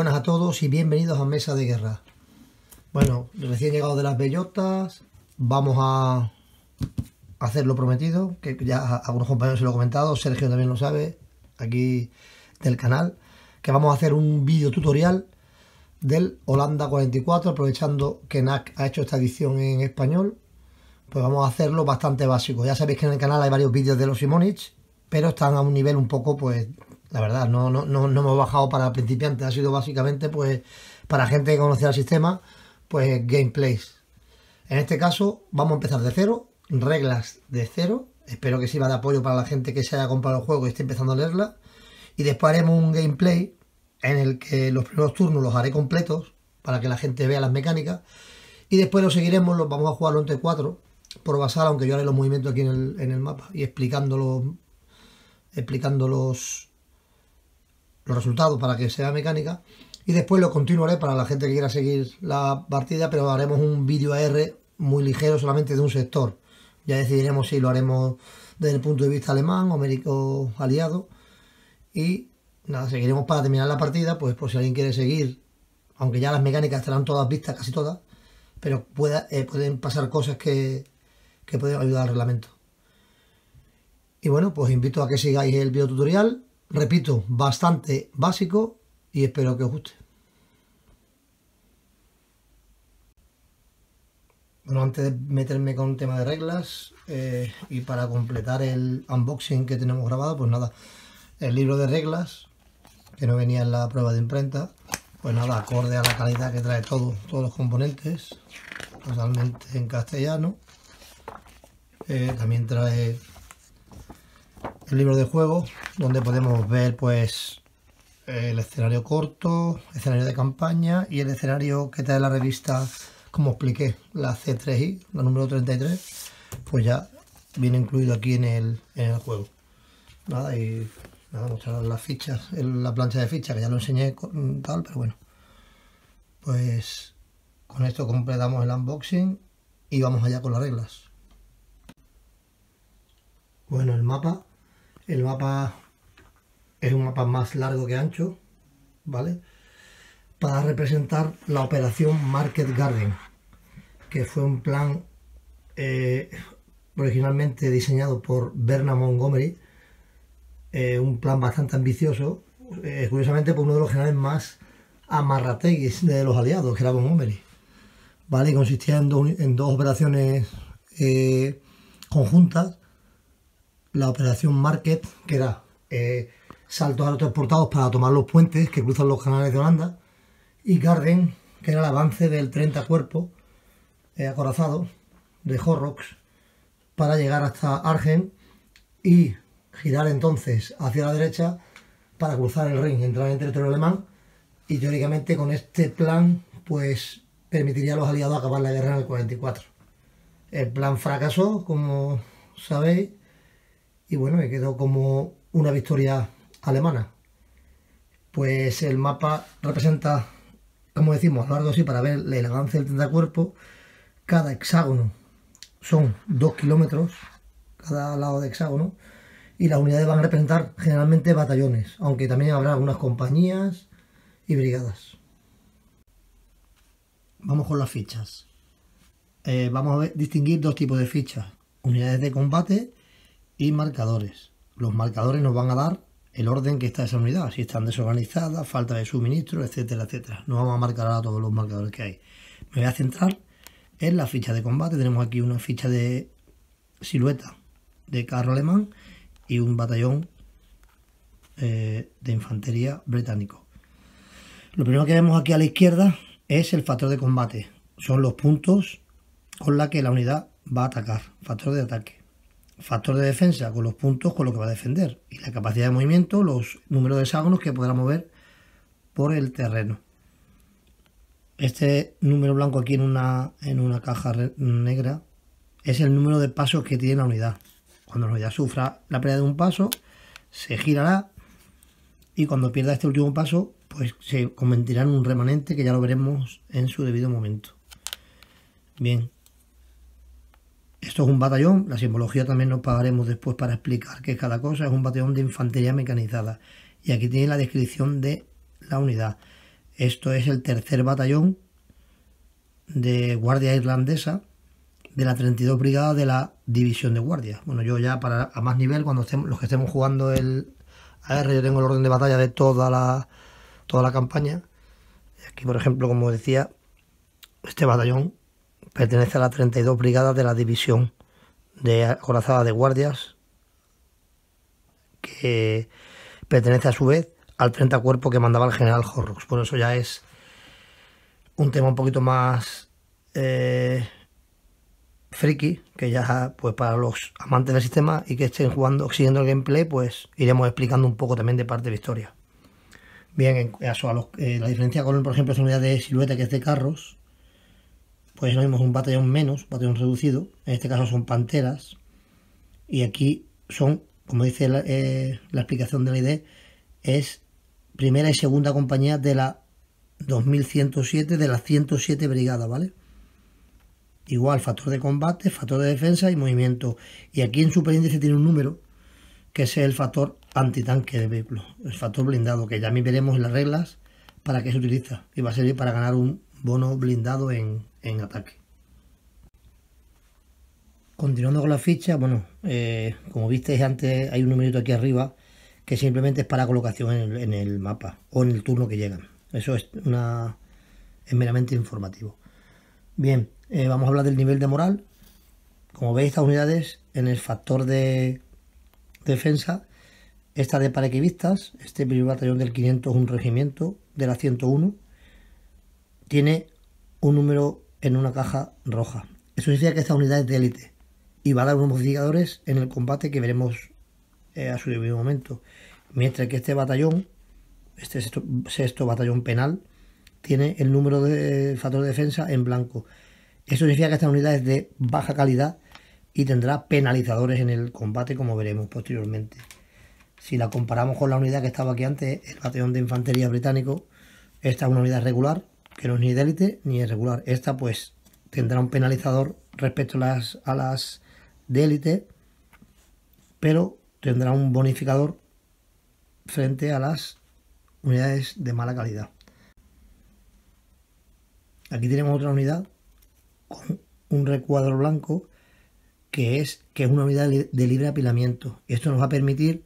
buenas a todos y bienvenidos a Mesa de Guerra. Bueno, recién llegado de las bellotas, vamos a hacer lo prometido, que ya algunos compañeros se lo he comentado, Sergio también lo sabe, aquí del canal, que vamos a hacer un vídeo tutorial del Holanda 44, aprovechando que NAC ha hecho esta edición en español, pues vamos a hacerlo bastante básico. Ya sabéis que en el canal hay varios vídeos de los Simonich, pero están a un nivel un poco pues la verdad, no, no, no, hemos bajado para principiantes, ha sido básicamente pues para gente que conoce el sistema, pues gameplays. En este caso vamos a empezar de cero, reglas de cero, espero que sirva de apoyo para la gente que se haya comprado el juego y esté empezando a leerla. Y después haremos un gameplay en el que los primeros turnos los haré completos para que la gente vea las mecánicas. Y después lo seguiremos, los vamos a jugarlo entre cuatro por basar, aunque yo haré los movimientos aquí en el, en el mapa y explicándolos, explicándolos los resultados para que sea mecánica y después lo continuaré para la gente que quiera seguir la partida, pero haremos un vídeo AR muy ligero solamente de un sector. Ya decidiremos si lo haremos desde el punto de vista alemán o, médico aliado. Y nada, seguiremos para terminar la partida, pues por si alguien quiere seguir, aunque ya las mecánicas estarán todas vistas, casi todas, pero eh, pueden pasar cosas que, que pueden ayudar al reglamento. Y bueno, pues invito a que sigáis el tutorial Repito, bastante básico y espero que os guste. Bueno, antes de meterme con un tema de reglas eh, y para completar el unboxing que tenemos grabado, pues nada, el libro de reglas que no venía en la prueba de imprenta, pues nada, acorde a la calidad que trae todo, todos los componentes, totalmente en castellano. Eh, también trae libro de juego, donde podemos ver pues el escenario corto, escenario de campaña y el escenario que trae la revista, como expliqué, la C3i, la número 33, pues ya viene incluido aquí en el, juego. Nada, y nada, las fichas, la plancha de fichas, que ya lo enseñé con tal, pero bueno. Pues con esto completamos el unboxing y vamos allá con las reglas. Bueno, el mapa el mapa es un mapa más largo que ancho, ¿vale? Para representar la operación Market Garden, que fue un plan eh, originalmente diseñado por Bernard Montgomery, eh, un plan bastante ambicioso, eh, curiosamente por uno de los generales más amarrateguis de los aliados, que era Montgomery, ¿vale? consistía en dos operaciones conjuntas la operación Market, que era eh, a los transportados para tomar los puentes que cruzan los canales de Holanda, y Garden, que era el avance del 30 cuerpo eh, acorazado de Horrocks para llegar hasta Argen y girar entonces hacia la derecha para cruzar el ring entrar en territorio alemán y teóricamente con este plan pues permitiría a los aliados acabar la guerra en el 44. El plan fracasó, como sabéis, y bueno, me quedó como una victoria alemana. Pues el mapa representa, como decimos, a lo largo así para ver la elegancia del cuerpo. cada hexágono son dos kilómetros, cada lado de hexágono, y las unidades van a representar generalmente batallones, aunque también habrá algunas compañías y brigadas. Vamos con las fichas. Eh, vamos a distinguir dos tipos de fichas, unidades de combate y marcadores. Los marcadores nos van a dar el orden que está esa unidad, si están desorganizadas, falta de suministro, etcétera, etcétera. No vamos a marcar a todos los marcadores que hay. Me voy a centrar en la ficha de combate. Tenemos aquí una ficha de silueta de carro alemán y un batallón eh, de infantería británico. Lo primero que vemos aquí a la izquierda es el factor de combate. Son los puntos con la que la unidad va a atacar, factor de ataque factor de defensa con los puntos con lo que va a defender y la capacidad de movimiento, los números de hexágonos que podrá mover por el terreno. Este número blanco aquí en una, en una caja negra es el número de pasos que tiene la unidad. Cuando la unidad sufra la pérdida de un paso, se girará y cuando pierda este último paso, pues se convertirá en un remanente que ya lo veremos en su debido momento. Bien, esto es un batallón, la simbología también nos pagaremos después para explicar qué es cada cosa, es un batallón de infantería mecanizada. Y aquí tiene la descripción de la unidad. Esto es el tercer batallón de guardia irlandesa de la 32 Brigada de la División de Guardia. Bueno, yo ya para a más nivel, cuando estemos, los que estemos jugando el AR, yo tengo el orden de batalla de toda la, toda la campaña. Aquí, por ejemplo, como decía, este batallón pertenece a la 32 Brigada de la División de Corazada de Guardias, que pertenece a su vez al 30 Cuerpo que mandaba el general Horrocks. Por eso ya es un tema un poquito más eh, friki, que ya pues para los amantes del sistema y que estén jugando, siguiendo el gameplay, pues iremos explicando un poco también de parte de historia. Bien, en caso a eh, la diferencia con, por ejemplo, es unidad de silueta que es de carros, pues es un batallón menos, batallón reducido, en este caso son panteras, y aquí son, como dice la, eh, explicación de la idea, es primera y segunda compañía de la 2107, de la 107 brigada, ¿vale? Igual, factor de combate, factor de defensa y movimiento. Y aquí en superíndice tiene un número, que es el factor antitanque de vehículo, el factor blindado, que ya mí veremos en las reglas para qué se utiliza. Y va a servir para ganar un bono blindado en, en ataque. Continuando con la ficha, bueno, eh, como visteis antes, hay un numerito aquí arriba que simplemente es para colocación en el, mapa o en el turno que llegan. Eso es, una, es meramente informativo. Bien, eh, vamos a hablar del nivel de moral. Como veis, estas unidades en el factor de defensa, esta de parequivistas, este primer batallón del 500 es un regimiento de la 101, tiene un número en una caja roja. Eso significa que esta unidad es de élite y va a dar unos modificadores en el combate que veremos eh, a su debido momento. Mientras que este batallón, este sexto, batallón penal, tiene el número de factor de defensa en blanco. Eso significa que esta unidad es de baja calidad y tendrá penalizadores en el combate, como veremos posteriormente. Si la comparamos con la unidad que estaba aquí antes, el batallón de infantería británico, esta es una unidad regular, que no es ni de élite ni es regular. Esta pues tendrá un penalizador respecto a las, a de élite, pero tendrá un bonificador frente a las unidades de mala calidad. Aquí tenemos otra unidad con un recuadro blanco que es, que es una unidad de libre apilamiento. Esto nos va a permitir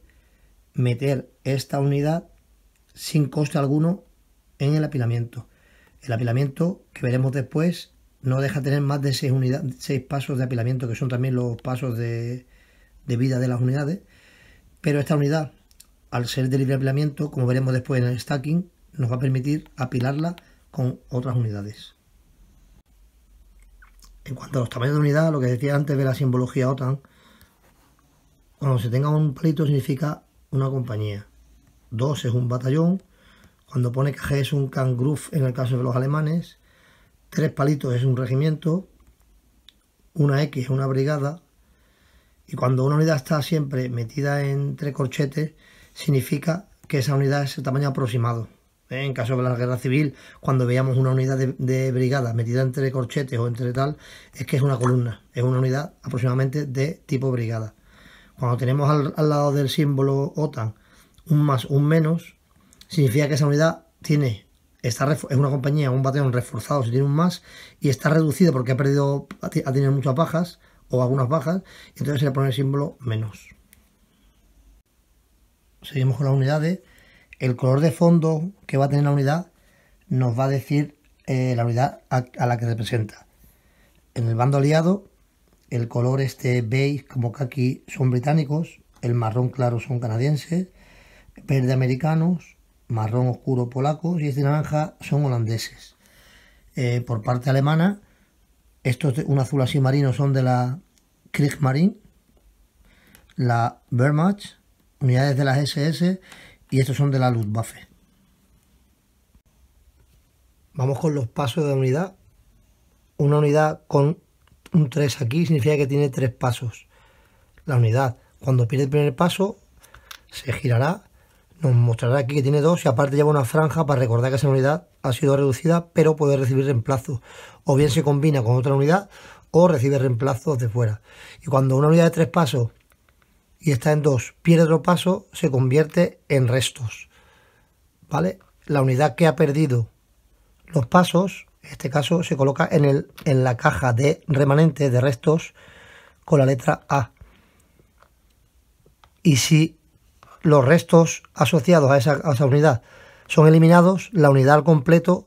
meter esta unidad sin coste alguno en el apilamiento. El apilamiento que veremos después no deja tener más de 6 seis pasos de apilamiento, que son también los pasos de, de vida de las unidades. Pero esta unidad, al ser de libre apilamiento, como veremos después en el stacking, nos va a permitir apilarla con otras unidades. En cuanto a los tamaños de unidad, lo que decía antes de la simbología OTAN, cuando se tenga un palito significa una compañía. Dos es un batallón, cuando pone que es un Kangruf en el caso de los alemanes, tres palitos es un regimiento, una X es una brigada, y cuando una unidad está siempre metida entre corchetes, significa que esa unidad es el tamaño aproximado. ¿Eh? En caso de la guerra civil, cuando veíamos una unidad de, brigada metida entre corchetes o entre tal, es que es una columna, es una unidad aproximadamente de tipo brigada. Cuando tenemos al, al lado del símbolo OTAN un más, un menos, significa que esa unidad tiene es una compañía, un batallón reforzado si tiene un más y está reducido porque ha perdido ha tenido muchas bajas o algunas bajas y entonces se le pone el símbolo menos. Seguimos con las unidades. El color de fondo que va a tener la unidad nos va a decir eh, la unidad a, la que representa. En el bando aliado, el color este beige como aquí son británicos, el marrón claro son canadienses, verde americanos, marrón oscuro polaco, y este naranja son holandeses. Eh, por parte alemana, estos de un azul así marino son de la Kriegsmarine, la Wehrmacht, unidades de las SS y estos son de la Luftwaffe. Vamos con los pasos de la unidad. Una unidad con un 3 aquí significa que tiene tres pasos. La unidad, cuando pierde el primer paso, se girará nos mostrará aquí que tiene dos y aparte lleva una franja para recordar que esa unidad ha sido reducida pero puede recibir reemplazo. O bien se combina con otra unidad o recibe reemplazos de fuera. Y cuando una unidad de tres pasos y está en dos, pierde otro paso, se convierte en restos. ¿Vale? La unidad que ha perdido los pasos, en este caso, se coloca en, el, en la caja de remanente de restos con la letra A. Y si los restos asociados a esa, unidad son eliminados, la unidad al completo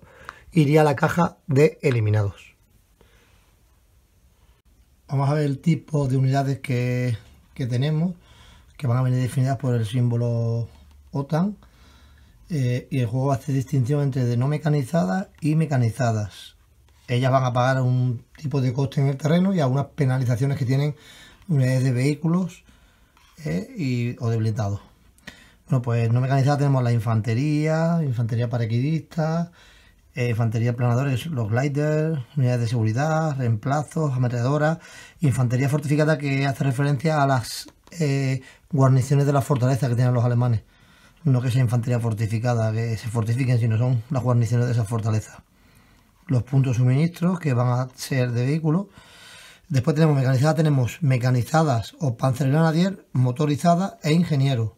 iría a la caja de eliminados. Vamos a ver el tipo de unidades que, tenemos, que van a venir definidas por el símbolo OTAN. Eh, y el juego hace distinción entre de no mecanizadas y mecanizadas. Ellas van a pagar un tipo de coste en el terreno y algunas penalizaciones que tienen unidades de vehículos eh, y, o de bueno, pues no mecanizada tenemos la infantería, infantería para eh, infantería planadores, los gliders, unidades de seguridad, reemplazos, ametralladoras, infantería fortificada que hace referencia a las eh, guarniciones de las fortalezas que tienen los alemanes. No que sea infantería fortificada, que se fortifiquen, sino son las guarniciones de esas fortalezas. Los puntos suministros que van a ser de vehículos. Después tenemos mecanizada tenemos mecanizadas o panzer motorizada motorizadas e ingenieros.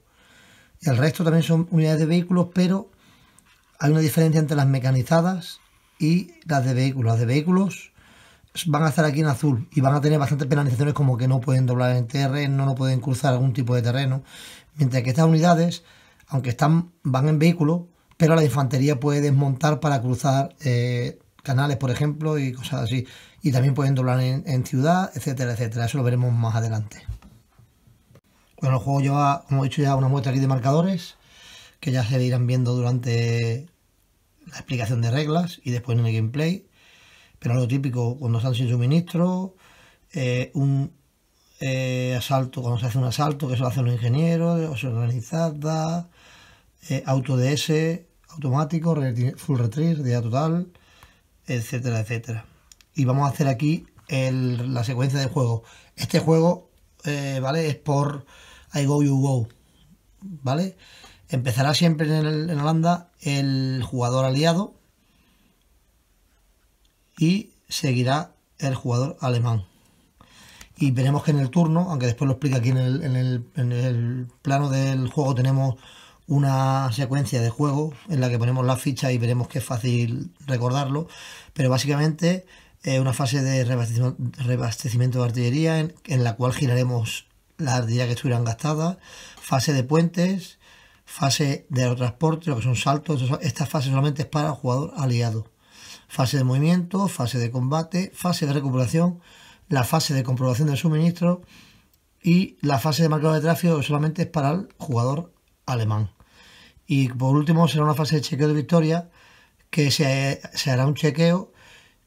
El resto también son unidades de vehículos, pero hay una diferencia entre las mecanizadas y las de vehículos. Las de vehículos van a estar aquí en azul y van a tener bastantes penalizaciones como que no pueden doblar en terreno, no pueden cruzar algún tipo de terreno. Mientras que estas unidades, aunque están, van en vehículo, pero la infantería puede desmontar para cruzar eh, canales, por ejemplo, y cosas así. Y también pueden doblar en ciudad, etcétera, etcétera. Eso lo veremos más adelante. Bueno, el juego lleva, como he dicho, ya una muestra aquí de marcadores, que ya se irán viendo durante la explicación de reglas y después en el gameplay. Pero lo típico, cuando están sin suministro, eh, un eh, asalto, cuando se hace un asalto, que eso lo hacen los ingenieros, se organizada, eh, auto DS, automático, full retreat, día total, etcétera, etcétera. Y vamos a hacer aquí la secuencia de juego. Este juego, ¿vale? Es por I Go You Go. ¿Vale? Empezará siempre en, Holanda el jugador aliado y seguirá el jugador alemán. Y veremos que en el turno, aunque después lo explica aquí en el, plano del juego, tenemos una secuencia de juego en la que ponemos la ficha y veremos que es fácil recordarlo, pero básicamente es una fase de reabastecimiento, de artillería en, la cual giraremos las artillerías que estuvieran gastadas, fase de puentes, fase de transporte, lo que son saltos. Esta fase solamente es para el jugador aliado. Fase de movimiento, fase de combate, fase de recuperación, la fase de comprobación del suministro y la fase de marcado de tráfico solamente es para el jugador alemán. Y por último será una fase de chequeo de victoria que se, se hará un chequeo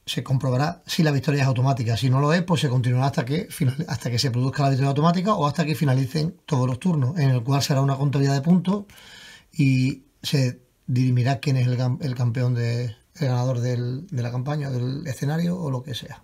se comprobará si la victoria es automática. Si no lo es, pues se continuará hasta que, hasta que se produzca la victoria automática o hasta que finalicen todos los turnos, en el cual será una contabilidad de puntos y se dirimirá quién es el, campeón, de, el ganador de la campaña, del escenario o lo que sea.